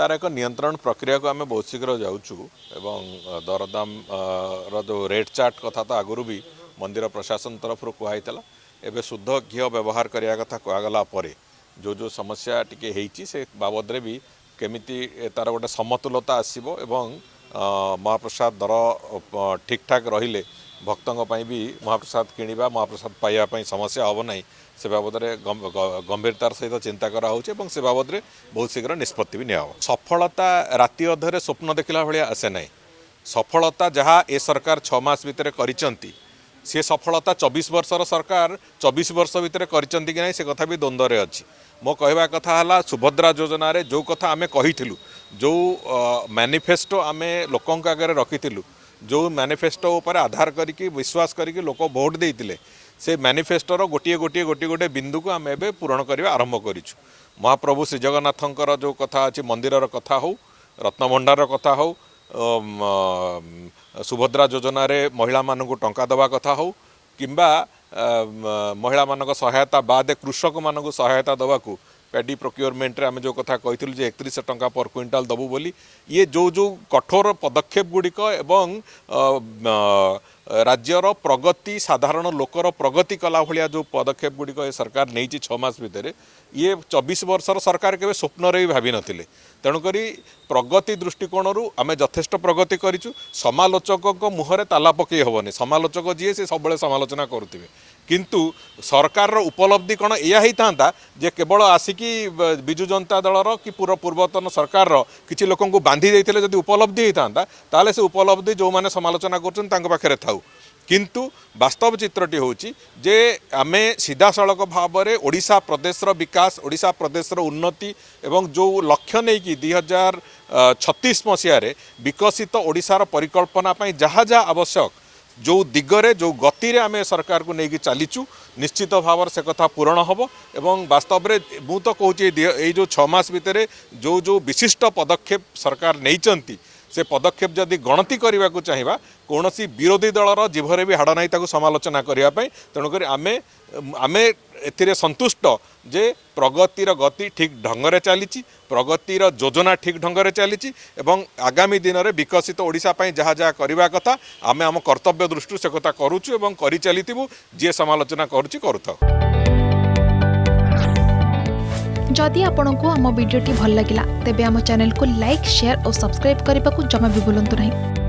ତାର ଏକ ନିୟନ୍ତ୍ରଣ ପ୍ରକ୍ରିୟାକୁ ଆମେ ବହୁତ ଶୀଘ୍ର ଯାଉଛୁ ଏବଂ ଦରଦାମର ଯେଉଁ ରେଟ୍ ଚାର୍ଟ କଥା ତ ଆଗରୁ ବି ମନ୍ଦିର ପ୍ରଶାସନ ତରଫରୁ କୁହାହେଇଥିଲା ଏବେ ଶୁଦ୍ଧ ଘିଅ ବ୍ୟବହାର କରିବା କଥା କୁହାଗଲା ପରେ ଯେଉଁ ଯେଉଁ ସମସ୍ୟା ଟିକିଏ ହେଇଛି ସେ ବାବଦରେ ବି କେମିତି ତା'ର ଗୋଟେ ସମତୁଲତା ଆସିବ ଏବଂ ମହାପ୍ରସାଦ ଦର ଠିକ୍ ଠାକ୍ ରହିଲେ ଭକ୍ତଙ୍କ ପାଇଁ ବି ମହାପ୍ରସାଦ କିଣିବା ମହାପ୍ରସାଦ ପାଇବା ପାଇଁ ସମସ୍ୟା ହେବ ନାହିଁ ସେ ବାବଦରେ ଗମ୍ଭୀରତାର ସହିତ ଚିନ୍ତା କରାହେଉଛି ଏବଂ ସେ ବାବଦରେ ବହୁତ ଶୀଘ୍ର ନିଷ୍ପତ୍ତି ବି ନିଆହେବ ସଫଳତା ରାତି ଅଧରେ ସ୍ୱପ୍ନ ଦେଖିଲା ଭଳିଆ ଆସେ ନାହିଁ ସଫଳତା ଯାହା ଏ ସରକାର ଛଅ ମାସ ଭିତରେ କରିଛନ୍ତି সে সফলতা চবিশ বর্ষর সরকার চবিশ বর্ষ ভিতরে করছেন কি না সে কথা বি দ্বন্দ্বরে অছি মো কহবা কথা হল সুভদ্রা যোজনার যে কথা আমি কহিলু যে ম্যানিফেস্টো আমি লোক আগে রকিলু ଯେଉଁ ମ୍ୟାନିଫେଷ୍ଟୋ ଉପରେ ଆଧାର କରିକି ବିଶ୍ୱାସ କରିକି ଲୋକ ଭୋଟ ଦେଇଥିଲେ ସେ ମ୍ୟାନିଫେଷ୍ଟୋର ଗୋଟିଏ ଗୋଟିଏ ଗୋଟିଏ ଗୋଟିଏ ବିନ୍ଦୁକୁ ଆମେ ଏବେ ପୂରଣ କରିବା ଆରମ୍ଭ କରିଛୁ ମହାପ୍ରଭୁ ଶ୍ରୀଜଗନ୍ନାଥଙ୍କର ଯେଉଁ କଥା ଅଛି ମନ୍ଦିରର କଥା ହେଉ ରତ୍ନଭଣ୍ଡାରର କଥା ହେଉ ସୁଭଦ୍ରା ଯୋଜନାରେ ମହିଳାମାନଙ୍କୁ ଟଙ୍କା ଦେବା କଥା ହେଉ କିମ୍ବା ମହିଳାମାନଙ୍କ ସହାୟତା ବାଦେ କୃଷକମାନଙ୍କୁ ସହାୟତା ଦେବାକୁ ପ୍ୟାଡ଼ି ପ୍ରୋକ୍ୟୁରମେଣ୍ଟରେ ଆମେ ଯେଉଁ କଥା କହିଥିଲୁ ଯେ ଏକତିରିଶ ଟଙ୍କା ପର୍ କ୍ୱିଣ୍ଟାଲ ଦେବୁ ବୋଲି ଇଏ ଯେଉଁ ଯେଉଁ କଠୋର ପଦକ୍ଷେପ ଗୁଡ଼ିକ ଏବଂ ରାଜ୍ୟର ପ୍ରଗତି ସାଧାରଣ ଲୋକର ପ୍ରଗତି କଲା ଭଳିଆ ଯେଉଁ ପଦକ୍ଷେପ ଗୁଡ଼ିକ ଏ ସରକାର ନେଇଛି ଛଅ ମାସ ଭିତରେ ଇଏ ଚବିଶ ବର୍ଷର ସରକାର କେବେ ସ୍ୱପ୍ନରେ ବି ଭାବିନଥିଲେ ତେଣୁକରି ପ୍ରଗତି ଦୃଷ୍ଟିକୋଣରୁ ଆମେ ଯଥେଷ୍ଟ ପ୍ରଗତି କରିଛୁ ସମାଲୋଚକଙ୍କ ମୁହଁରେ ତାଲା ପକାଇ ହେବନି ସମାଲୋଚକ ଯିଏ ସେ ସବୁବେଳେ ସମାଲୋଚନା କରୁଥିବେ কিন্তু সরকার উপলব্ধি কোণ এয়া হইতা যে কেবল আসিকি বিজু জনতা দলর কি পূর্বতন সরকার কিছু লোক বাঁধি দিয়ে যদি উপলব্ধি হয়ে থাকে তাহলে সে উপলব্ধি যে সমালোচনা করছেন তাঁর পাখে থাউ কিন্তু বাস্তব চিত্রটি হচ্ছে যে আমি সিধাসলখ ভাবে ওড়শা প্রদেশর বিকাশ ওড়শা প্রদেশর উন্নতি এবং যে লক্ষ্য নেই দুই হাজার ছত্রিশ মশায় বিকশিত ওড়শার পরিকল্পনা যা যা আবশ্যক जो दिगरे जो गति आम सरकार को लेकिन चलीचु निश्चित भाव से कथा पूरण हम एवं बास्तव में मुझे कहे ये जो छमास भितर जो जो विशिष्ट पदक्षेप सरकार नहीं से पदक्षेप जदि गणति करने को चाहिए कौन विरोधी दलर जिभरे भी हाड़ ना समालोचना करने तेणुक आम आम ଏଥିରେ ସନ୍ତୁଷ୍ଟ ଯେ ପ୍ରଗତିର ଗତି ଠିକ୍ ଢଙ୍ଗରେ ଚାଲିଛି ପ୍ରଗତିର ଯୋଜନା ଠିକ୍ ଢଙ୍ଗରେ ଚାଲିଛି ଏବଂ ଆଗାମୀ ଦିନରେ ବିକଶିତ ଓଡ଼ିଶା ପାଇଁ ଯାହା ଯାହା କରିବା କଥା ଆମେ ଆମ କର୍ତ୍ତବ୍ୟ ଦୃଷ୍ଟିରୁ ସେ କଥା କରୁଛୁ ଏବଂ କରିଚାଲିଥିବୁ ଯିଏ ସମାଲୋଚନା କରୁଛି କରୁଥାଉ ଯଦି ଆପଣଙ୍କୁ ଆମ ଭିଡ଼ିଓଟି ଭଲ ଲାଗିଲା ତେବେ ଆମ ଚ୍ୟାନେଲକୁ ଲାଇକ୍ ସେୟାର ଓ ସବସ୍କ୍ରାଇବ୍ କରିବାକୁ ଜମା ବି ଭୁଲନ୍ତୁ ନାହିଁ